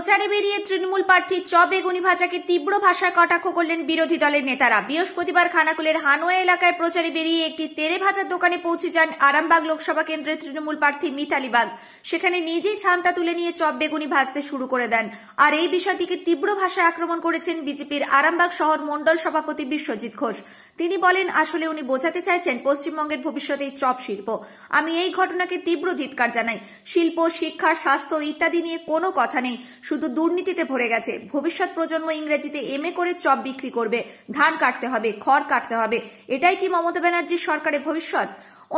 প্রচারে বেরিয়ে তৃণমূল প্রার্থী চ বেগুনি ভাজাকে তীব্র ভাষায় কটাক্ষ করলেন বিরোধী দলের নেতারা বৃহস্পতিবার খানাকুলের হানোয়া এলাকায় প্রচারে বেরিয়ে একটি তেরে ভাজার দোকানে পৌঁছে যান আরামবাগ লোকসভা কেন্দ্রের তৃণমূল প্রার্থী মিতালি বাগ সেখানে নিজেই ছান্তা তুলে নিয়ে চপ বেগুনি ভাজতে শুরু করে দেন আর এই বিষয়টিকে তীব্র ভাষায় আক্রমণ করেছেন বিজেপির আরামবাগ শহর মণ্ডল সভাপতি বিশ্বজিৎ ঘোষ তিনি বলেন আসলে উনি বোঝাতে চাইছেন পশ্চিমবঙ্গের ভবিষ্যতে চপ শিল্প আমি এই ঘটনাকে তীব্র ধিৎকার জানাই শিল্প শিক্ষা স্বাস্থ্য ইত্যাদি নিয়ে কোনো কথা নেই শুধু দুর্নীতিতে ভরে গেছে ভবিষ্যৎ প্রজন্ম ইংরেজিতে এম করে চপ বিক্রি করবে ধান কাটতে হবে খড় কাটতে হবে এটাই কি মমতা ব্যানার্জির সরকারের ভবিষ্যৎ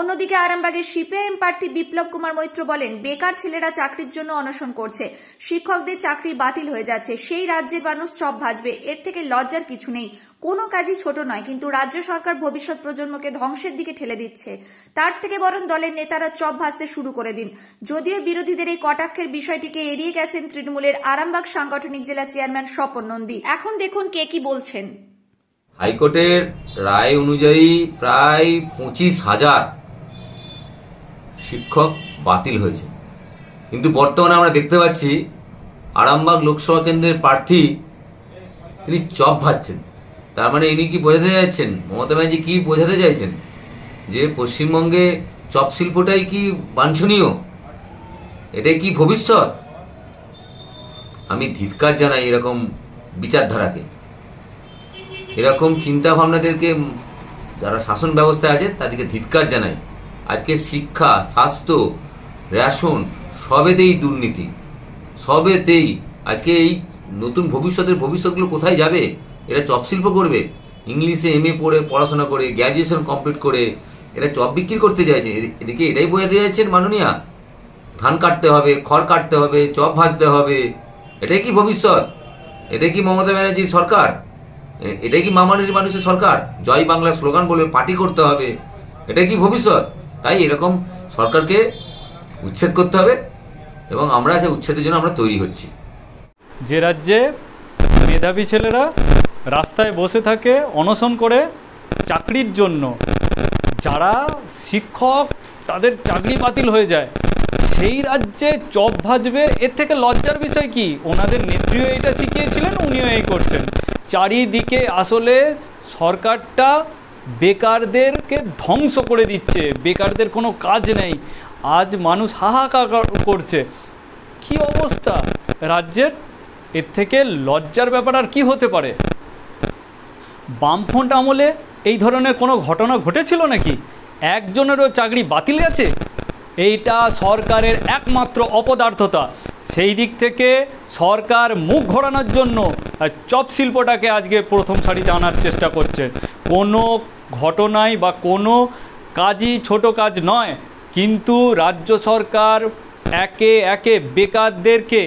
অন্যদিকে আরামবাগের সিপিআইএম প্রার্থী বিপ্লব কুমার মৈত্র বলেন বেকার ছেলেরা চাকরির জন্য অনশন করছে শিক্ষকদের চাকরি বাতিল হয়ে যাচ্ছে সেই রাজ্যের মানুষ চপ ভাজবে এর থেকে লজ্জার কিছু নেই কোনো কাজই ছোট নয় কিন্তু রাজ্য সরকার ভবিষ্যৎ প্রজন্মকে ধ্বংসের দিকে ঠেলে দিচ্ছে তার থেকে বরং দলের নেতারা চপ ভাজতে শুরু করে দিন যদিও বিরোধীদের এই কটাক্ষের বিষয়টিকে এড়িয়ে গেছেন তৃণমূলের আরামবাগ সাংগঠনিক জেলা চেয়ারম্যান স্বপন নন্দী এখন দেখুন কে কি বলছেন হাইকোর্টের রায় অনুযায়ী প্রায় পঁচিশ হাজার শিক্ষক বাতিল হয়েছে কিন্তু বর্তমানে আমরা দেখতে পাচ্ছি আরামবাগ লোকসভা কেন্দ্রের প্রার্থী তিনি চপ ভাজছেন তার মানে ইনি কি বোঝাতে চাইছেন মমতা ব্যানার্জি কী বোঝাতে চাইছেন যে পশ্চিমবঙ্গে চপ শিল্পটাই কি বাঞ্ছনীয় এটাই কি ভবিষ্যৎ আমি ধিৎকার জানাই এরকম বিচারধারাকে এরকম চিন্তা ভাবনাদেরকে যারা শাসন ব্যবস্থায় আছে তাদেরকে ধিৎকার জানাই আজকে শিক্ষা স্বাস্থ্য রেশন সবেতেই দুর্নীতি সবেতেই আজকে এই নতুন ভবিষ্যতের ভবিষ্যৎগুলো কোথায় যাবে এটা চপশিল্প করবে ইংলিশে এম এ পড়ে পড়াশোনা করে গ্র্যাজুয়েশন কমপ্লিট করে এটা চপ বিক্রি করতে চাইছে এদিকে এটাই বোঝাতে চাইছেন মাননীয়া ধান কাটতে হবে খড় কাটতে হবে চপ ভাজতে হবে এটাই কি ভবিষ্যৎ এটাই কি মমতা ব্যানার্জির সরকার এটাই কি মামানির মানুষের সরকার জয় বাংলা স্লোগান বলে পার্টি করতে হবে এটাই কি ভবিষ্যৎ তাই এরকম সরকারকে উচ্ছেদ করতে হবে এবং আমরা সে উচ্ছেদের জন্য আমরা তৈরি হচ্ছি যে রাজ্যে মেধাবী ছেলেরা রাস্তায় বসে থাকে অনশন করে চাকরির জন্য যারা শিক্ষক তাদের চাকরি বাতিল হয়ে যায় সেই রাজ্যে চপ ভাজবে এর থেকে লজ্জার বিষয় কি ওনাদের নেত্রীও এটা শিখিয়েছিলেন উনিও এই করছেন চারিদিকে আসলে সরকারটা বেকারদেরকে ধ্বংস করে দিচ্ছে বেকারদের কোনো কাজ নেই আজ মানুষ হাহাকার করছে কি অবস্থা রাজ্যের এর থেকে লজ্জার ব্যাপার আর কি হতে পারে বামফ্রন্ট আমলে এই ধরনের কোনো ঘটনা ঘটেছিল নাকি একজনেরও চাকরি বাতিল গেছে এইটা সরকারের একমাত্র অপদার্থতা সেই দিক থেকে সরকার মুখ ঘোরানোর জন্য চপ শিল্পটাকে আজকে প্রথম সারিতে আনার চেষ্টা করছে কোনো ঘটনায় বা কোনো কাজই ছোট কাজ নয় কিন্তু রাজ্য সরকার একে একে বেকারদেরকে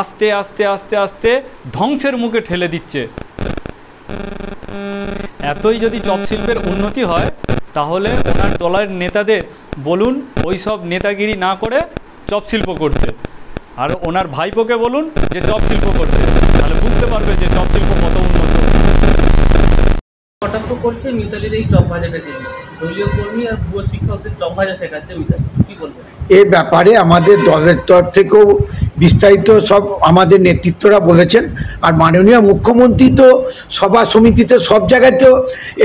আস্তে আস্তে আস্তে আস্তে ধ্বংসের মুখে ঠেলে দিচ্ছে এতই যদি চপশিল্পের উন্নতি হয় তাহলে ওনার দলের নেতাদের বলুন ওই সব নেতাগিরি না করে চপশিল্প করছে আর ওনার ভাইপোকে বলুন যে চপশিল্প করছে করছে মিতালির এই চপ দিয়ে দলীয় কর্মী আর ভুয়ো শিক্ষকদের চপ ভাজা শেখাচ্ছে মিতালি কি বলবেন এ ব্যাপারে আমাদের দলের তরফ থেকেও বিস্তারিত সব আমাদের নেতৃত্বরা বলেছেন আর মাননীয় মুখ্যমন্ত্রী তো সভা সমিতিতে সব জায়গায় তো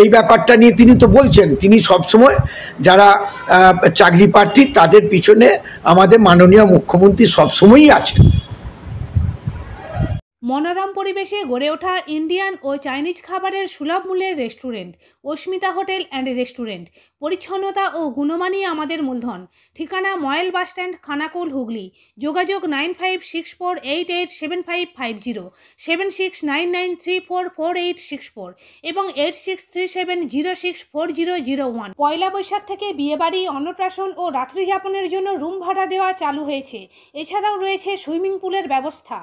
এই ব্যাপারটা নিয়ে তিনি তো বলছেন তিনি সবসময় যারা চাকরি প্রার্থী তাদের পিছনে আমাদের মাননীয় মুখ্যমন্ত্রী সবসময়ই আছেন মনোরম পরিবেশে গড়ে ওঠা ইন্ডিয়ান ও চাইনিজ খাবারের সুলভ মূল্যের restaurant Asmita hotel and restaurant পরিচ্ছন্নতা ও গুণমানই আমাদের মূলধন ঠিকানা ময়েল বাসস্ট্যান্ড খানাকুল হুগলি যোগাযোগ nine five six four eight eight seven five five zero seven six nine nine three four four eight six four এবং eight six three seven zero six four zero zero one Poila Baishakh থেকে বিয়েবাড়ি অন্নপ্রাশন ও রাত্রিযাপনের জন্য room ভাড়া দেওয়া চালু হয়েছে এছাড়াও রয়েছে সুইমিং পুলের ব্যবস্থা